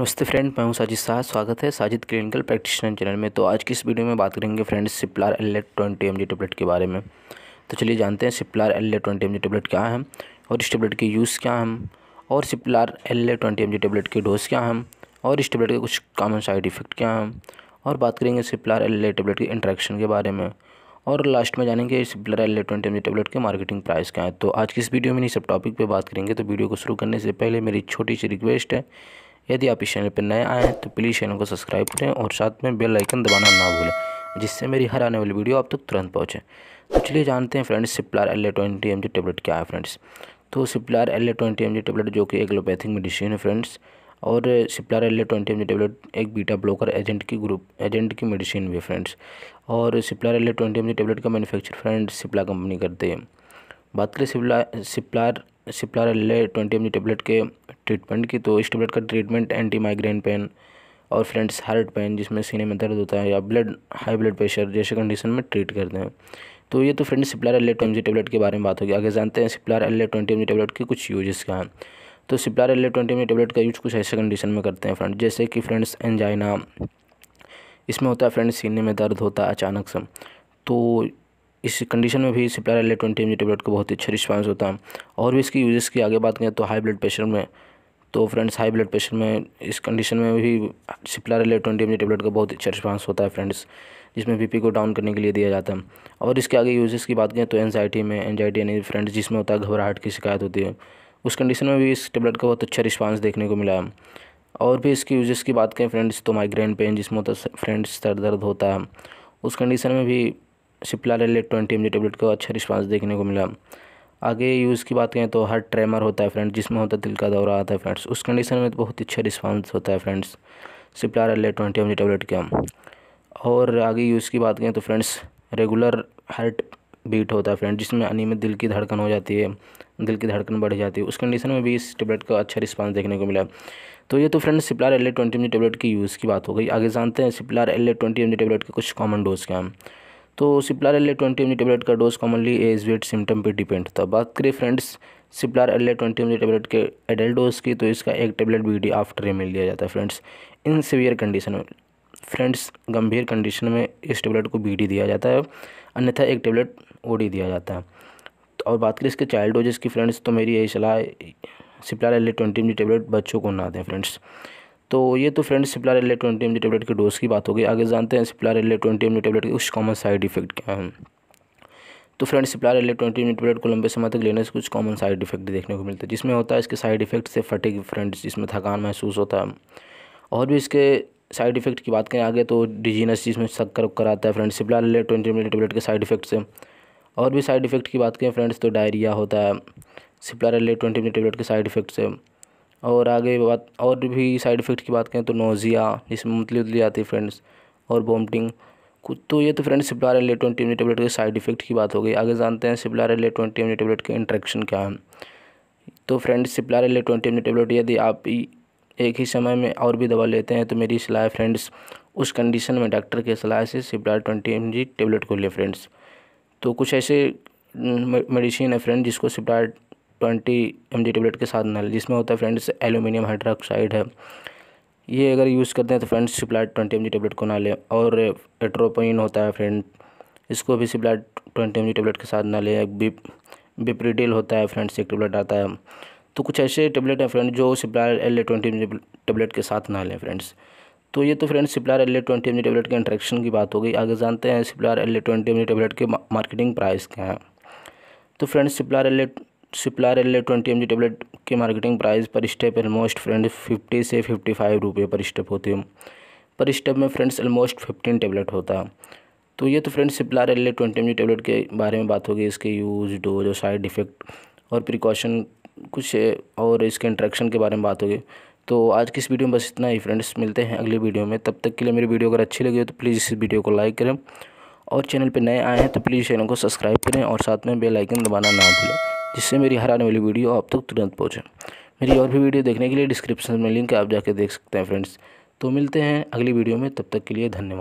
नमस्ते फ्रेंड मैं हूं साजिद शाह स्वागत है साजिद क्लिनिकल प्रैक्टिशनर चैनल में तो आज की इस वीडियो में बात करेंगे friends Ciplar L A twenty M tablet के बारे में तो चलिए जानते हैं Ciplar L A twenty M tablet क्या है और इस टेबलेट के यूज़ क्या है और Ciplar L A twenty M tablet के डोज क्या है और इस टेबलेट के कुछ कामन साइड इफ़ेक्ट क्या हैं और बात करेंगे सिप्लार एल ए टेबलेट के इंट्रैक्शन के बारे में और लास्ट में जानेंगे Ciplar L A twenty M tablet के मार्केटिंग प्राइस क्या है तो आज की इस वीडियो में नहीं सब टॉपिक पर बात करेंगे तो वीडियो को शुरू करने से पहले मेरी छोटी सी रिक्वेस्ट है यदि आप इस चैनल पर नए आए हैं तो प्लीज़ चैनल को सब्सक्राइब करें और साथ में बेल आइकन दबाना ना भूलें जिससे मेरी हर आने वाली वीडियो आप तक तो तुरंत पहुँचे तो चलिए जानते हैं friends Ciplar L A twenty M G tablet क्या है फ्रेंड्स तो Ciplar L A twenty M G tablet जो कि एग्लोपैथिक मेडिसिन है फ्रेंड्स और Ciplar L A twenty M G tablet एक बीटा ब्लॉकर एजेंट की ग्रुप एजेंट की मेडिसिन भी है फ्रेंड्स और Ciplar L A twenty M G tablet का मैनुफेक्चर फ्रेंड्स सिप्ला कंपनी करते हैं बात करें सिप्ला सिप्लार एल ले ट्वेंटी एम टेबलेट के ट्रीटमेंट की तो इस टेबलेट का ट्रीटमेंट एंटी माइग्रेन पेन और फ्रेंड्स हार्ट पेन जिसमें सीने में दर्द होता है या ब्लड हाई ब्लड प्रेशर जैसे कंडीशन में ट्रीट करते हैं तो ये तो friends Ciplar L A twenty tablet के बारे में बात होगी आगे जानते हैं Ciplar L A twenty M tablet के कुछ यूजेस तो का है तो Ciplar L A twenty M tablet का यूज कुछ ऐसे कंडीशन में करते हैं फ्रेंड जैसे कि फ्रेंड्स एंजाइना इसमें होता है फ्रेंड्स सीने में दर्द होता है अचानक से तो इस कंडीशन में भी Cipla L twenty M tablet को बहुत ही अच्छा रिस्पांस होता है और भी इसकी यूजेस की आगे बात करें तो हाई ब्लड प्रेशर में तो फ्रेंड्स हाई ब्लड प्रेशर में इस कंडीशन में भी Cipla L twenty M tablet का बहुत अच्छा रिस्पांस होता है फ्रेंड्स जिसमें बीपी को डाउन करने के लिए दिया जाता है और इसके आगे यूजेस की बात करें तो एनजाइटी में एनजाइटी यानी फ्रेंड्स जिसमें होता है घबराहट की शिकायत होती है उस कंडीशन में भी इस टेबलेट का बहुत अच्छा रिस्पांस देखने को मिला है और भी इसके यूजेस की बात करें फ्रेंड्स तो माइग्रेन पेन जिसमें होता फ्रेंड्स सर दर्द होता है उस कंडीशन में भी सिप्लारेलेट ट्वेंटी एम टेबलेट का अच्छा रिस्पांस देखने को मिला आगे यूज़ की बात करें तो हर ट्रेमर होता है फ्रेंड्स जिसमें होता है दिल का दौरा आता है फ्रेंड्स उस कंडीशन में तो बहुत अच्छा रिस्पांस होता है फ्रेंड्स सिप्लारेलेट ट्वेंटी एम टेबलेट का और आगे यूज़ की बात करें तो फ्रेंड्स रेगुलर हार्ट बीट होता है फ्रेंड जिसमें में दिल की धड़कन हो जाती है दिल की धड़कन बढ़ जाती है उस कंडीशन में भी इस टेबलेट का अच्छा रिस्पांस देखने को मिला तो ये तो friend Ciplar L A twenty M tablet की यूज़ की बात हो गई आगे जानते हैं Ciplar L A twenty M tablet के कुछ कॉमन डोज क्या हैं तो Ciplar L A twenty M tablet का dose commonly age weight symptom पे डिपेंड था बात करें friends Ciplar L A twenty M tablet के एडल्ट डोज की तो इसका एक tablet B D after meal लिया जाता है फ्रेंड्स इन सीवियर कंडीशन में फ्रेंड्स गंभीर कंडीशन में इस टेबलेट को बी डी दिया जाता है अन्यथा एक टेबलेट ओ डी दिया जाता है तो और बात करें इसके चाइल्ड डोजेस की फ्रेंड्स तो मेरी यही सलाह Ciplar L A twenty M tablet बच्चों को ना दें फ्रेंड्स तो ये तो friends Ciplar L twenty M G tablet के डोज़ की बात हो गई आगे जानते हैं Ciplar L twenty M G tablet के कुछ कॉमन साइड इफेक्ट क्या है तो friends Ciplar L twenty M G tablet को लंबे समय तक लेने से कुछ कॉमन साइड इफेक्ट देखने को मिलते हैं जिसमें होता है इसके साइड इफेक्ट से फटेग फ्रेंड्स जिसमें थकान महसूस होता है और भी इसके साइड इफेक्ट की बात करें आगे तो डिजीनस जिसमें शक्कर उक्कर आता है friends Ciplar L twenty M G tablet के साइड इफेक्ट से और भी साइड इफेक्ट की बात करें फ्रेंड्स तो डायरिया होता है Ciplar L twenty M G tablet के साइड इफेक्ट से और आगे बात और भी साइड इफ़ेक्ट की बात करें तो नोज़िया जिसमें मतली उतली आती है फ्रेंड्स और बॉमटिंग कुछ तो ये तो friends Ciplar L twenty M tablet के साइड इफ़ेक्ट की बात हो गई आगे जानते हैं Ciplar L twenty M tablet के इंट्रेक्शन क्या है तो friends Ciplar L twenty M tablet यदि आप एक ही समय में और भी दवा लेते हैं तो मेरी सलाह फ्रेंड्स उस कंडीशन में डॉक्टर के सलाह से सिप्लार ट्वेंटी एम टेबलेट को ले फ्रेंड्स तो कुछ ऐसे मेडिसिन है फ्रेंड जिसको Ciplar twenty M G tablet के साथ नल जिसमें होता है फ्रेंड्स एल्यूमिनियम हाइड्रोक्साइड है ये अगर यूज़ करते हैं तो फ्रेंड्स सिप्लाइट ट्वेंटी एम जी टेबलेट को ना लें और एट्रोपोइन होता है फ्रेंड इसको भी सिप्लाइट ट्वेंटी एम जी टेबलेट के साथ ना लें बिप होता है फ्रेंड्स एक टेबलेट आता है तो कुछ ऐसे टेबलेट हैं फ्रेंड जो Ciplar L A twenty M G tablet के साथ ना लें फ्रेंड्स तो ये तो friends Ciplar L A twenty M G tablet के इंट्रैक्शन की बात हो गई आगे जानते हैं Ciplar L A twenty M G tablet के मार्केटिंग प्राइस क्या है तो friends Ciplar L A Ciplar L A twenty M G tablet के marketing price per strip almost friends fifty से फिफ्टी फाइव रुपये पर स्टेप होती है पर स्टेप में फ्रेंड्स ऑलमोस्ट फिफ्टीन टेबलेट होता है तो ये तो friends Ciplar L A twenty M G tablet के बारे में बात होगी इसके यूज़ डोज और साइड इफ़ेक्ट और प्रिकॉशन कुछ और इसके इंट्रैक्शन के बारे में बात होगी तो आज की इस वीडियो में बस इतना ही फ्रेंड्स मिलते हैं अगली वीडियो में तब तक के लिए मेरी वीडियो अगर अच्छी लगी हो तो प्लीज़ इस वीडियो को लाइक करें और चैनल पर नए आए हैं तो प्लीज़ चैनल को सब्सक्राइब करें और साथ में बेल आइकन दबाना ना भूलें जिससे मेरी हर आने वाली वीडियो आप तक तुरंत पहुँचे मेरी और भी वीडियो देखने के लिए डिस्क्रिप्शन में लिंक है आप जाके देख सकते हैं फ्रेंड्स तो मिलते हैं अगली वीडियो में तब तक के लिए धन्यवाद